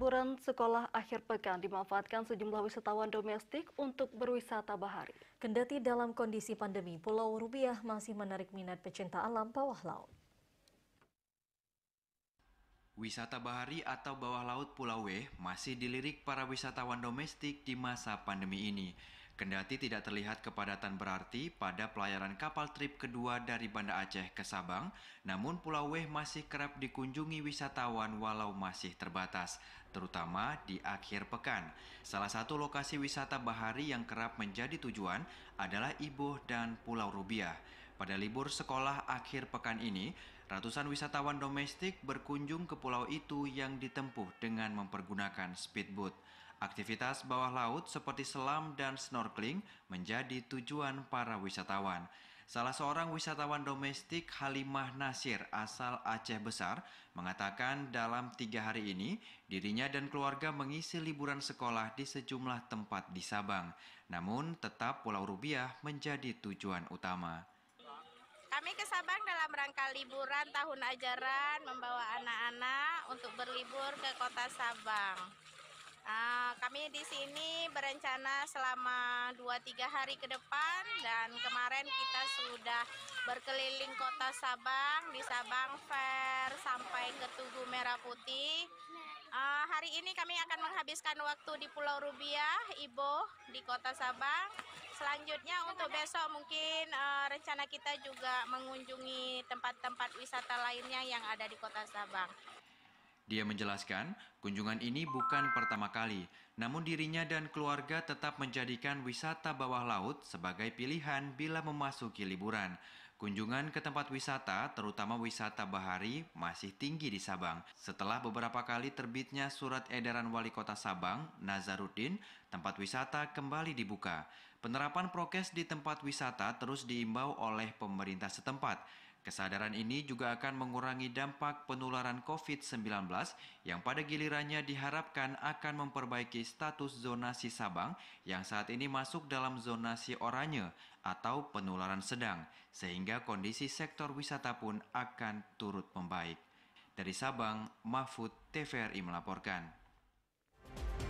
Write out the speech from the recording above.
liburan sekolah akhir pekan dimanfaatkan sejumlah wisatawan domestik untuk berwisata bahari. Kendati dalam kondisi pandemi, Pulau Rubiah masih menarik minat pecinta alam bawah laut. Wisata bahari atau bawah laut Pulau W masih dilirik para wisatawan domestik di masa pandemi ini. Kendati tidak terlihat kepadatan berarti pada pelayaran kapal trip kedua dari Banda Aceh ke Sabang, namun Pulau Weh masih kerap dikunjungi wisatawan walau masih terbatas, terutama di akhir pekan. Salah satu lokasi wisata bahari yang kerap menjadi tujuan adalah Iboh dan Pulau Rubiah. Pada libur sekolah akhir pekan ini, ratusan wisatawan domestik berkunjung ke pulau itu yang ditempuh dengan mempergunakan speedboat. Aktivitas bawah laut seperti selam dan snorkeling menjadi tujuan para wisatawan. Salah seorang wisatawan domestik Halimah Nasir asal Aceh Besar mengatakan dalam tiga hari ini dirinya dan keluarga mengisi liburan sekolah di sejumlah tempat di Sabang. Namun tetap Pulau Rubiah menjadi tujuan utama. Kami ke Sabang dalam rangka liburan tahun ajaran membawa anak-anak untuk berlibur ke kota Sabang. Kami di sini berencana selama 2-3 hari ke depan dan kemarin kita sudah berkeliling kota Sabang di Sabang Fair sampai ke Tugu Merah Putih. Uh, hari ini kami akan menghabiskan waktu di Pulau Rubiah, Ibo di kota Sabang. Selanjutnya untuk besok mungkin uh, rencana kita juga mengunjungi tempat-tempat wisata lainnya yang ada di kota Sabang. Dia menjelaskan, kunjungan ini bukan pertama kali, namun dirinya dan keluarga tetap menjadikan wisata bawah laut sebagai pilihan bila memasuki liburan. Kunjungan ke tempat wisata, terutama wisata bahari, masih tinggi di Sabang. Setelah beberapa kali terbitnya surat edaran wali kota Sabang, Nazaruddin, tempat wisata kembali dibuka. Penerapan prokes di tempat wisata terus diimbau oleh pemerintah setempat. Kesadaran ini juga akan mengurangi dampak penularan COVID-19 yang pada gilirannya diharapkan akan memperbaiki status zonasi Sabang yang saat ini masuk dalam zonasi oranye atau penularan sedang, sehingga kondisi sektor wisata pun akan turut membaik. Dari Sabang, Mahfud TVRI melaporkan.